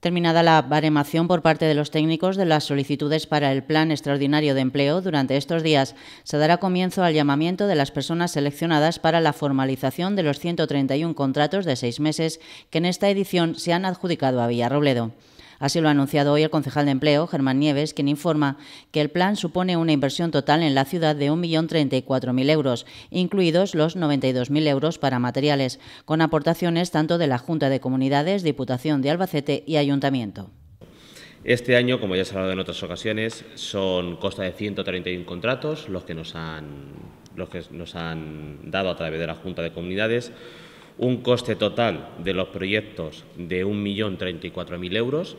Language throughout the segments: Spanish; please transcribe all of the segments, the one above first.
Terminada la baremación por parte de los técnicos de las solicitudes para el Plan Extraordinario de Empleo, durante estos días se dará comienzo al llamamiento de las personas seleccionadas para la formalización de los 131 contratos de seis meses que en esta edición se han adjudicado a Villarrobledo. Así lo ha anunciado hoy el concejal de Empleo, Germán Nieves, quien informa que el plan supone una inversión total en la ciudad de 1.034.000 euros, incluidos los 92.000 euros para materiales, con aportaciones tanto de la Junta de Comunidades, Diputación de Albacete y Ayuntamiento. Este año, como ya se ha hablado en otras ocasiones, son costa de 131 contratos los que nos han, los que nos han dado a través de la Junta de Comunidades, un coste total de los proyectos de 1.034.000 euros,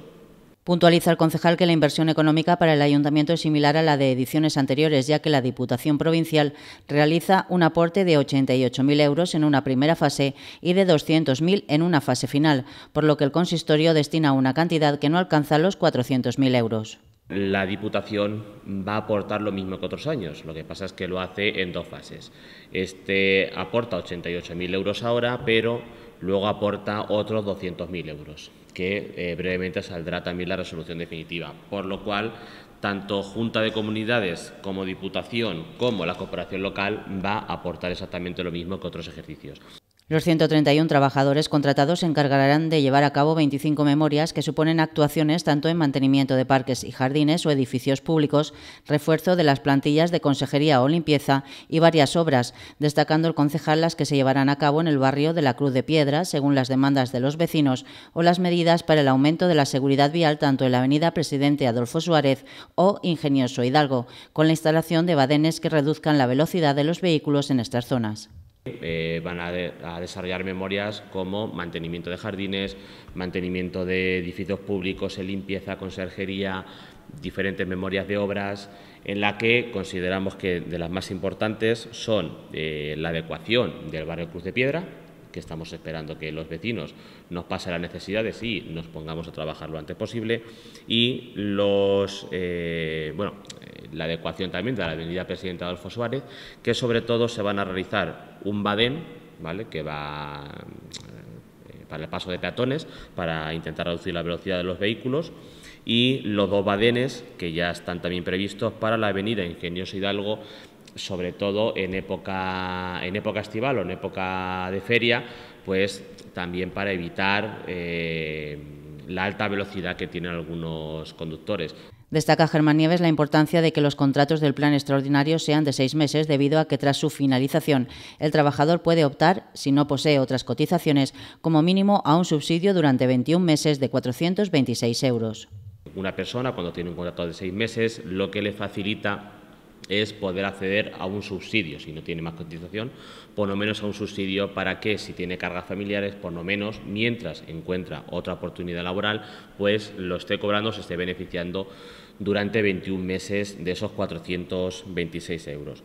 Puntualiza el concejal que la inversión económica para el ayuntamiento es similar a la de ediciones anteriores, ya que la Diputación Provincial realiza un aporte de 88.000 euros en una primera fase y de 200.000 en una fase final, por lo que el consistorio destina una cantidad que no alcanza los 400.000 euros la Diputación va a aportar lo mismo que otros años, lo que pasa es que lo hace en dos fases. Este aporta 88.000 euros ahora, pero luego aporta otros 200.000 euros que eh, brevemente saldrá también la resolución definitiva. Por lo cual, tanto Junta de Comunidades como Diputación como la cooperación Local va a aportar exactamente lo mismo que otros ejercicios. Los 131 trabajadores contratados se encargarán de llevar a cabo 25 memorias que suponen actuaciones tanto en mantenimiento de parques y jardines o edificios públicos, refuerzo de las plantillas de consejería o limpieza y varias obras, destacando el concejal las que se llevarán a cabo en el barrio de la Cruz de Piedra, según las demandas de los vecinos, o las medidas para el aumento de la seguridad vial tanto en la avenida Presidente Adolfo Suárez o Ingenioso Hidalgo, con la instalación de badenes que reduzcan la velocidad de los vehículos en estas zonas. Eh, van a, desarrollar memorias como mantenimiento de jardines, mantenimiento de edificios públicos, limpieza, conserjería, diferentes memorias de obras, en la que consideramos que de las más importantes son eh, la adecuación del barrio Cruz de Piedra, que estamos esperando que los vecinos nos pasen las necesidades y nos pongamos a trabajar lo antes posible, y los, eh, bueno, la adecuación también de la avenida Presidente Adolfo Suárez, que sobre todo se van a realizar un badén, ¿vale? que va eh, para el paso de peatones, para intentar reducir la velocidad de los vehículos, y los dos badenes que ya están también previstos para la avenida Ingenioso Hidalgo, sobre todo en época, en época estival o en época de feria, pues también para evitar eh, la alta velocidad que tienen algunos conductores. Destaca Germán Nieves la importancia de que los contratos del plan extraordinario sean de seis meses debido a que tras su finalización el trabajador puede optar, si no posee otras cotizaciones, como mínimo a un subsidio durante 21 meses de 426 euros. Una persona cuando tiene un contrato de seis meses lo que le facilita es poder acceder a un subsidio, si no tiene más cotización, por lo menos a un subsidio para que si tiene cargas familiares, por lo menos mientras encuentra otra oportunidad laboral, pues lo esté cobrando, se esté beneficiando durante 21 meses de esos 426 euros.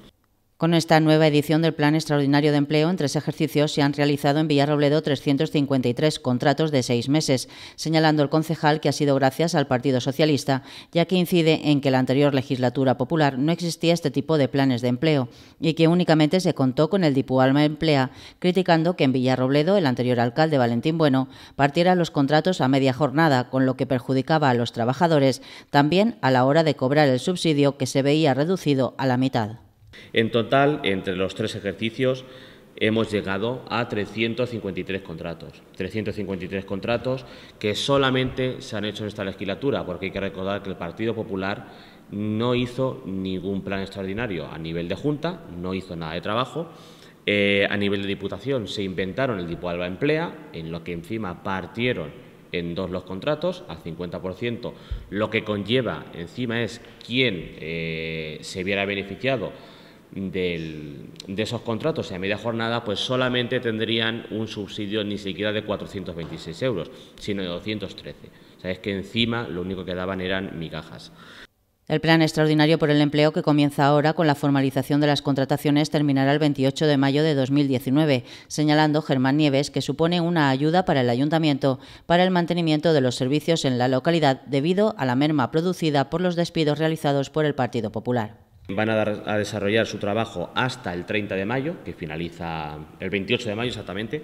Con esta nueva edición del Plan Extraordinario de Empleo, en tres ejercicios se han realizado en Villarrobledo 353 contratos de seis meses, señalando el concejal que ha sido gracias al Partido Socialista, ya que incide en que la anterior legislatura popular no existía este tipo de planes de empleo y que únicamente se contó con el alma Emplea, criticando que en Villarrobledo el anterior alcalde Valentín Bueno partiera los contratos a media jornada, con lo que perjudicaba a los trabajadores, también a la hora de cobrar el subsidio que se veía reducido a la mitad. En total, entre los tres ejercicios, hemos llegado a 353 contratos. 353 contratos que solamente se han hecho en esta legislatura, porque hay que recordar que el Partido Popular no hizo ningún plan extraordinario a nivel de Junta, no hizo nada de trabajo. Eh, a nivel de Diputación se inventaron el tipo Alba Emplea, en lo que encima partieron en dos los contratos al 50%, lo que conlleva encima es quién eh, se hubiera beneficiado de esos contratos a media jornada, pues solamente tendrían un subsidio ni siquiera de 426 euros, sino de 213. O sea, es que encima lo único que daban eran migajas. El plan extraordinario por el empleo que comienza ahora con la formalización de las contrataciones terminará el 28 de mayo de 2019, señalando Germán Nieves que supone una ayuda para el ayuntamiento para el mantenimiento de los servicios en la localidad debido a la merma producida por los despidos realizados por el Partido Popular. Van a, desarrollar su trabajo hasta el 30 de mayo, que finaliza el 28 de mayo exactamente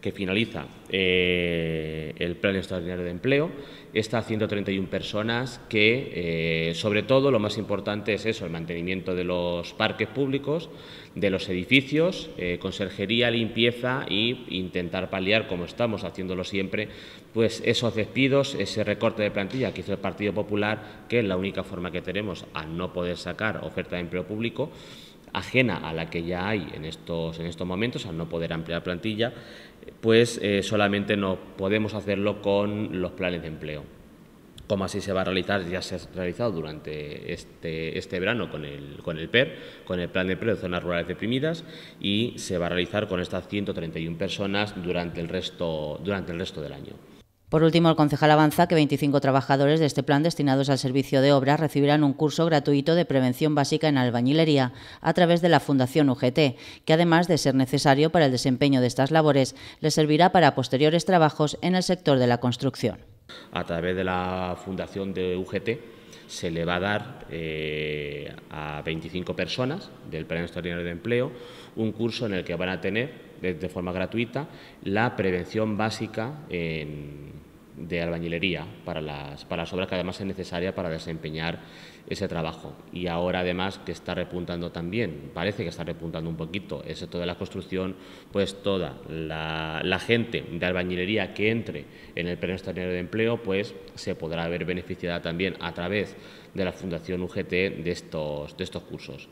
que finaliza eh, el Plan Extraordinario de Empleo. Estas 131 personas que, eh, sobre todo, lo más importante es eso, el mantenimiento de los parques públicos, de los edificios, eh, conserjería, limpieza e intentar paliar, como estamos haciéndolo siempre, pues esos despidos, ese recorte de plantilla que hizo el Partido Popular, que es la única forma que tenemos a no poder sacar oferta de empleo público ajena a la que ya hay en estos, en estos momentos, al no poder ampliar plantilla, pues eh, solamente no podemos hacerlo con los planes de empleo. Como así se va a realizar, ya se ha realizado durante este, este verano con el, con el PER, con el Plan de Empleo de Zonas Rurales Deprimidas, y se va a realizar con estas 131 personas durante el resto, durante el resto del año. Por último, el concejal avanza que 25 trabajadores de este plan destinados al servicio de obras recibirán un curso gratuito de prevención básica en albañilería a través de la Fundación UGT, que además de ser necesario para el desempeño de estas labores, les servirá para posteriores trabajos en el sector de la construcción. A través de la Fundación de UGT se le va a dar eh, a 25 personas del Plan Extraordinario de Empleo un curso en el que van a tener de forma gratuita la prevención básica en de albañilería para las, para las obras que además es necesaria para desempeñar ese trabajo. Y ahora además que está repuntando también, parece que está repuntando un poquito el sector de la construcción, pues toda la, gente de albañilería que entre en el pleno extraordinario de empleo, pues se podrá ver beneficiada también a través de la Fundación UGT de estos, de estos cursos.